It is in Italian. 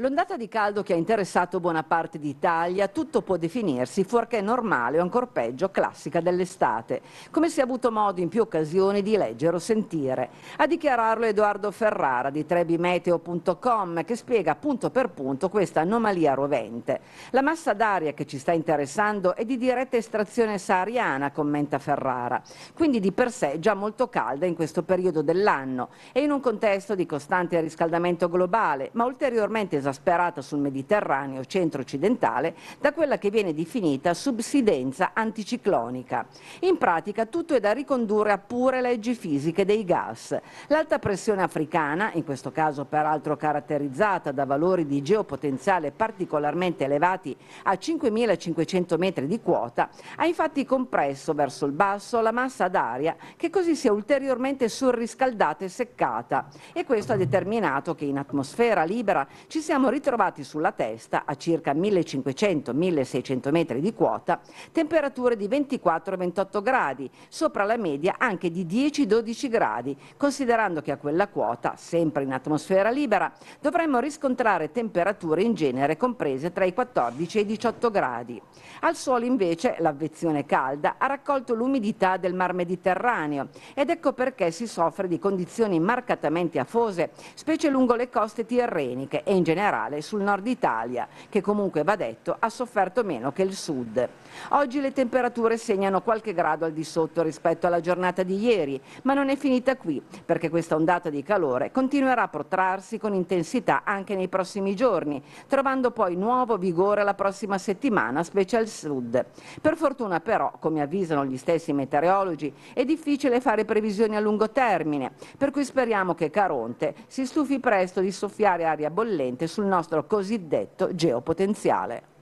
L'ondata di caldo che ha interessato buona parte d'Italia, tutto può definirsi fuorché normale o ancor peggio classica dell'estate, come si è avuto modo in più occasioni di leggere o sentire. A dichiararlo Edoardo Ferrara di trebimeteo.com che spiega punto per punto questa anomalia rovente. La massa d'aria che ci sta interessando è di diretta estrazione sahariana, commenta Ferrara, quindi di per sé già molto calda in questo periodo dell'anno e in un contesto di costante riscaldamento globale, ma ulteriormente esasperato esasperata sul Mediterraneo centro-occidentale da quella che viene definita subsidenza anticiclonica. In pratica tutto è da ricondurre a pure leggi fisiche dei gas. L'alta pressione africana, in questo caso peraltro caratterizzata da valori di geopotenziale particolarmente elevati a 5.500 metri di quota, ha infatti compresso verso il basso la massa d'aria che così si è ulteriormente surriscaldata e seccata e questo ha determinato che in atmosfera libera ci sia siamo ritrovati sulla testa, a circa 1500-1600 metri di quota, temperature di 24-28 gradi, sopra la media anche di 10-12 gradi, considerando che a quella quota, sempre in atmosfera libera, dovremmo riscontrare temperature in genere comprese tra i 14 e i 18 gradi. Al suolo invece l'avvezione calda ha raccolto l'umidità del Mar Mediterraneo ed ecco perché si soffre di condizioni marcatamente afose, specie lungo le coste tirreniche e in generale generale sul nord Italia, che comunque va detto ha sofferto meno che il sud. Oggi le temperature segnano qualche grado al di sotto rispetto alla giornata di ieri, ma non è finita qui, perché questa ondata di calore continuerà a protrarsi con intensità anche nei prossimi giorni, trovando poi nuovo vigore la prossima settimana, specie al sud. Per fortuna però, come avvisano gli stessi meteorologi, è difficile fare previsioni a lungo termine, per cui speriamo che Caronte si stufi presto di soffiare aria bollente sul nostro cosiddetto geopotenziale.